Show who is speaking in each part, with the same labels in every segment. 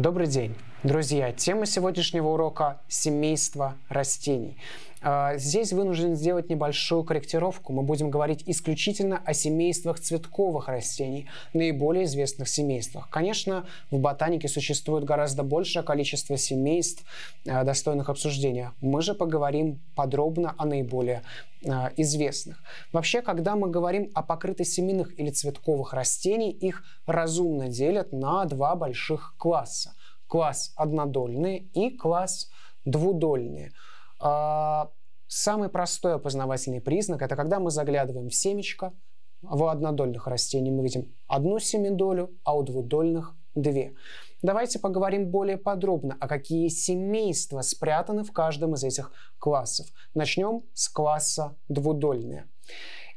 Speaker 1: Добрый день, друзья! Тема сегодняшнего урока – семейство растений. А, здесь вынужден сделать небольшую корректировку. Мы будем говорить исключительно о семействах цветковых растений, наиболее известных семействах. Конечно, в ботанике существует гораздо большее количество семейств, а, достойных обсуждения. Мы же поговорим подробно о наиболее а, известных. Вообще, когда мы говорим о покрытосеменных или цветковых растений, их разумно делят на два больших класса. Класс однодольные и класс двудольные. А, самый простой опознавательный признак – это когда мы заглядываем в семечко, в однодольных растений мы видим одну семидолю, а у двудольных – две. Давайте поговорим более подробно, а какие семейства спрятаны в каждом из этих классов. Начнем с класса двудольные.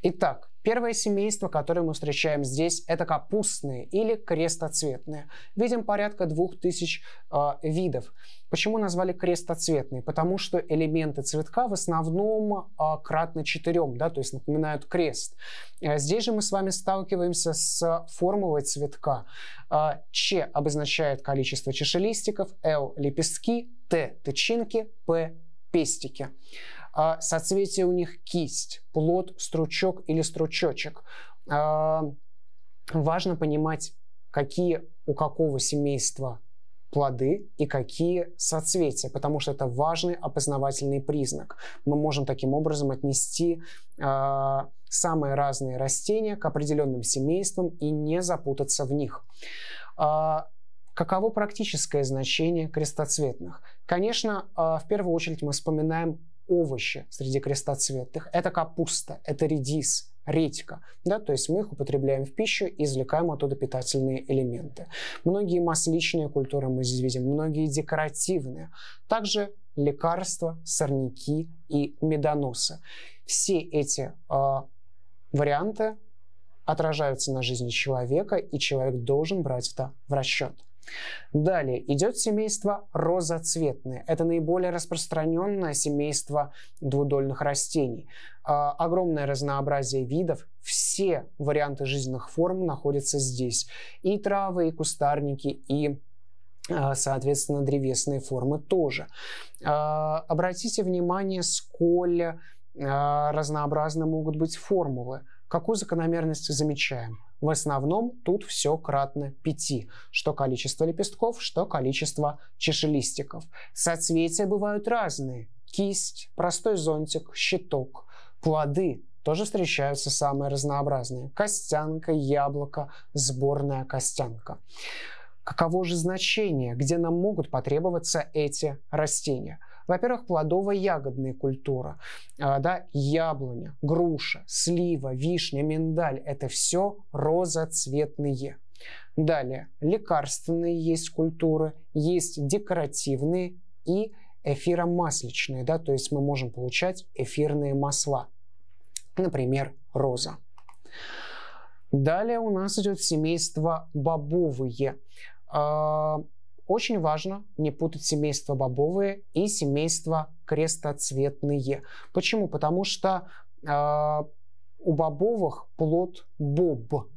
Speaker 1: Итак, Первое семейство, которое мы встречаем здесь, это капустные или крестоцветные. Видим порядка 2000 э, а, видов. Почему назвали крестоцветные? Потому что элементы цветка в основном э, кратно четырем, да, то есть напоминают крест. А здесь же мы с вами сталкиваемся с формулой цветка. Э, Ч обозначает количество чашелистиков, Л – лепестки, Т – тычинки, П – пестики. А соцветие у них кисть, плод, стручок или стручочек. А, важно понимать, какие у какого семейства плоды и какие соцветия, потому что это важный опознавательный признак. Мы можем таким образом отнести э, самые разные растения к определенным семействам и не запутаться в них. Э, каково практическое значение крестоцветных? Конечно, э, в первую очередь мы вспоминаем овощи среди крестоцветных. Это капуста, это редис, редька. Да? То есть мы их употребляем в пищу и извлекаем оттуда питательные элементы. Многие масличные культуры мы здесь видим, многие декоративные. Также лекарства, сорняки и медоносы. Все эти э, варианты отражаются на жизни человека, и человек должен брать это в расчет. Далее идет семейство розоцветное. Это наиболее распространенное семейство двудольных растений. А, огромное разнообразие видов, все варианты жизненных форм находятся здесь. И травы, и кустарники, и а, соответственно, древесные формы тоже. А, обратите внимание, сколь разнообразны могут быть формулы. Какую закономерность замечаем? В основном тут все кратно 5, что количество лепестков, что количество чашелистиков. Соцветия бывают разные. Кисть, простой зонтик, щиток. Плоды тоже встречаются самые разнообразные. Костянка, яблоко, сборная костянка. Каково же значение, где нам могут потребоваться эти растения? Во-первых, плодово ягодные культуры, а, да, яблоня, груша, слива, вишня, миндаль – это все розоцветные. Далее, лекарственные есть культуры, есть декоративные и эфиромасличные, да, то есть мы можем получать эфирные масла, например, роза. Далее у нас идет семейство бобовые. А, очень важно не путать семейство бобовые и семейство крестоцветные. Почему? Потому что э, у бобовых плод боб.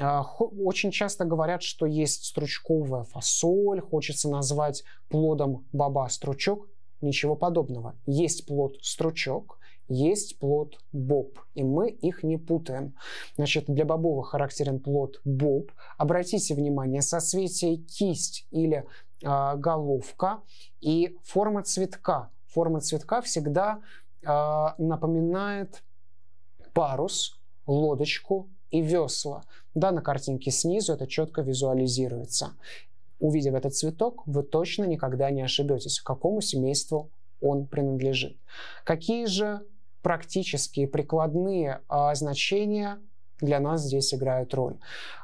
Speaker 1: А, очень часто говорят, что есть стручковая фасоль, хочется назвать плодом баба стручок. Ничего подобного. Есть плод стручок, есть плод боб, и мы их не путаем. Значит, для бобовых характерен плод боб. Обратите внимание, соцветие кисть или э, головка и форма цветка. Форма цветка всегда э, напоминает парус, лодочку и весла. Да, на картинке снизу это четко визуализируется. Увидев этот цветок, вы точно никогда не ошибетесь, к какому семейству он принадлежит. Какие же практические, прикладные а, значения для нас здесь играют роль.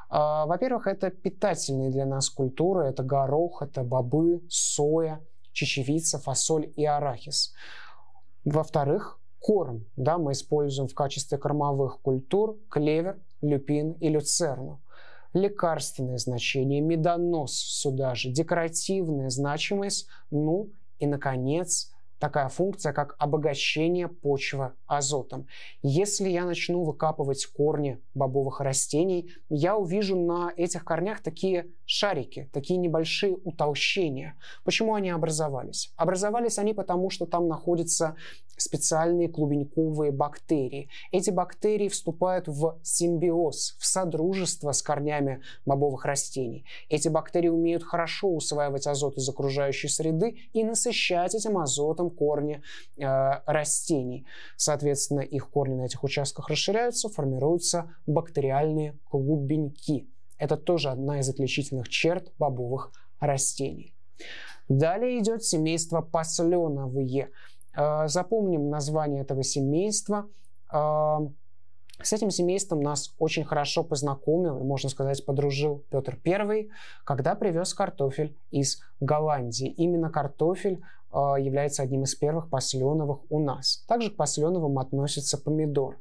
Speaker 1: А, во-первых, это питательные для нас культуры, это горох, это бобы, соя, чечевица, фасоль и арахис. Во-вторых, корм. Да, мы используем в качестве кормовых культур клевер, люпин и люцерну. Лекарственные значения, медонос сюда же, декоративная значимость, ну и, наконец, такая функция, как обогащение почвы азотом. Если я начну выкапывать корни бобовых растений, я увижу на этих корнях такие шарики, такие небольшие утолщения. Почему они образовались? Образовались они потому, что там находятся специальные клубеньковые бактерии. Эти бактерии вступают в симбиоз, в содружество с корнями бобовых растений. Эти бактерии умеют хорошо усваивать азот из окружающей среды и насыщать этим азотом корни э, растений. Соответственно, их корни на этих участках расширяются, формируются бактериальные клубеньки. Это тоже одна из отличительных черт бобовых растений. Далее идет семейство посленовые. Э, запомним название этого семейства. Э, с этим семейством нас очень хорошо познакомил можно сказать, подружил Петр I, когда привез картофель из Голландии. Именно картофель э, является одним из первых посленовых у нас. Также к посленовым относится помидор.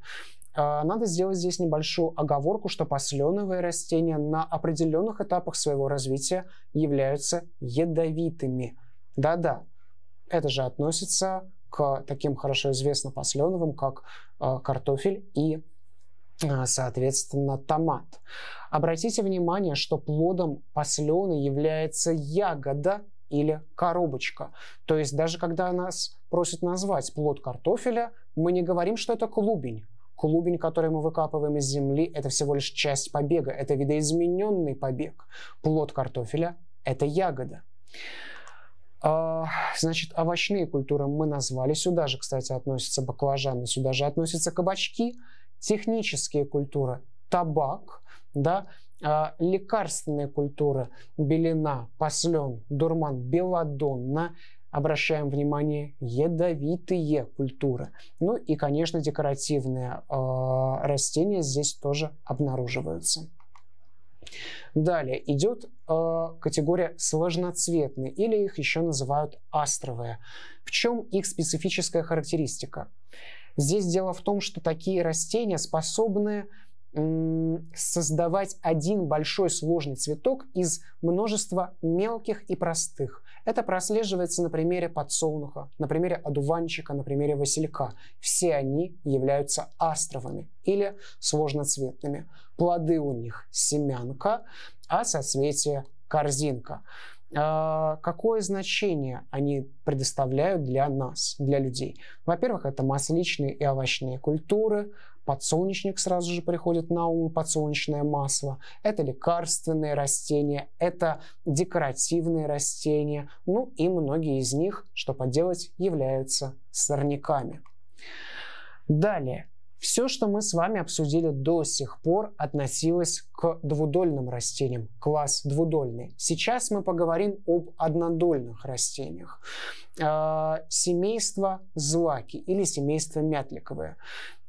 Speaker 1: А, надо сделать здесь небольшую оговорку, что посленовые растения на определенных этапах своего развития являются ядовитыми. Да-да, это же относится к таким хорошо известным посленовым, как а, картофель и, а, соответственно, томат. Обратите внимание, что плодом послена является ягода или коробочка. То есть даже когда нас просят назвать плод картофеля, мы не говорим, что это клубень Клубень, который мы выкапываем из земли, это всего лишь часть побега, это видоизмененный побег. Плод картофеля – это ягода. А, значит, овощные культуры мы назвали. Сюда же, кстати, относятся баклажаны, сюда же относятся кабачки. Технические культуры – табак, да, а, лекарственные культуры – белина, послен, дурман, белладонна, обращаем внимание, ядовитые культуры. Ну и, конечно, декоративные э, растения здесь тоже обнаруживаются. Далее идет э, категория сложноцветные, или их еще называют астровые. В чем их специфическая характеристика? Здесь дело в том, что такие растения способны создавать один большой сложный цветок из множества мелких и простых. Это прослеживается на примере подсолнуха, на примере одуванчика, на примере василька. Все они являются астровыми или сложноцветными. Плоды у них семянка, а соцветие корзинка. А, какое значение они предоставляют для нас, для людей. Во-первых, это масличные и овощные культуры, подсолнечник сразу же приходит на ум, подсолнечное масло, это лекарственные растения, это декоративные растения, ну и многие из них, что поделать, являются сорняками. Далее, все, что мы с вами обсудили до сих пор, относилось к двудольным растениям, класс двудольный. Сейчас мы поговорим об однодольных растениях. А, семейство злаки или семейство мятликовые.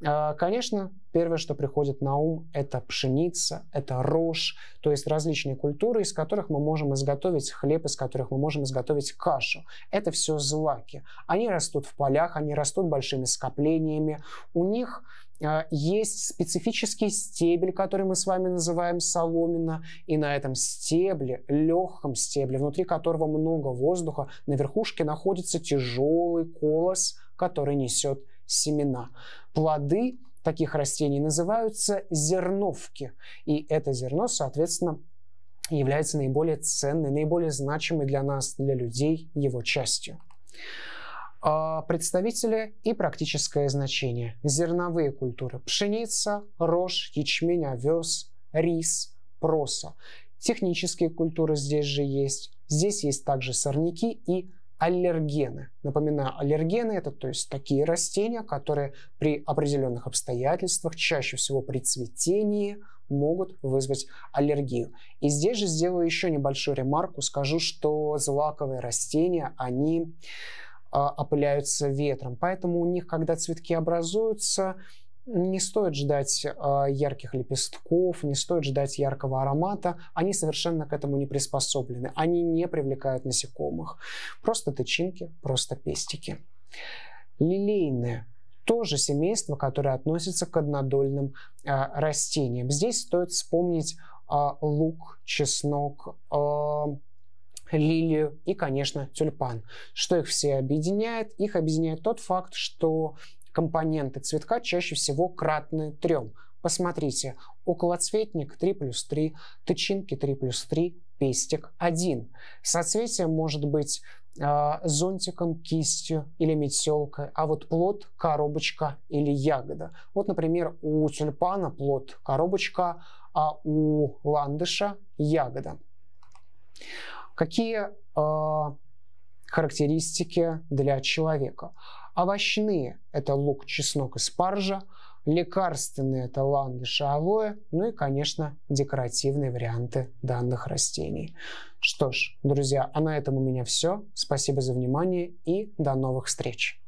Speaker 1: А, конечно, первое, что приходит на ум, это пшеница, это рожь, то есть различные культуры, из которых мы можем изготовить хлеб, из которых мы можем изготовить кашу. Это все злаки. Они растут в полях, они растут большими скоплениями. У них а, есть специфический стебель, который мы с вами называем соломина, и на этом стебле, легком стебле, внутри которого много воздуха, на верхушке находится тяжелый колос, который несет семена. Плоды таких растений называются зерновки, и это зерно, соответственно, является наиболее ценной, наиболее значимой для нас, для людей, его частью. А, представители и практическое значение. Зерновые культуры – пшеница, рожь, ячмень, овес, рис, проса. Технические культуры здесь же есть. Здесь есть также сорняки и аллергены. Напоминаю, аллергены это то есть такие растения, которые при определенных обстоятельствах, чаще всего при цветении, могут вызвать аллергию. И здесь же сделаю еще небольшую ремарку, скажу, что злаковые растения, они а, опыляются ветром. Поэтому у них, когда цветки образуются, не стоит ждать а, ярких лепестков, не стоит ждать яркого аромата. Они совершенно к этому не приспособлены. Они не привлекают насекомых. Просто тычинки, просто пестики. Лилейные тоже семейство, которое относится к однодольным э, растениям. Здесь стоит вспомнить э, лук, чеснок, э, лилию и, конечно, тюльпан. Что их все объединяет? Их объединяет тот факт, что компоненты цветка чаще всего кратны трем. Посмотрите, околоцветник 3 плюс 3, тычинки 3 плюс 3, пестик 1. Соцветие может быть э, зонтиком, кистью или метелкой, а вот плод, коробочка или ягода. Вот, например, у тюльпана плод, коробочка, а у ландыша ягода. Какие э, характеристики для человека? Овощные – это лук, чеснок и спаржа. Лекарственные – это ландыш и алоэ. Ну и, конечно, декоративные варианты данных растений. Что ж, друзья, а на этом у меня все. Спасибо за внимание и до новых встреч!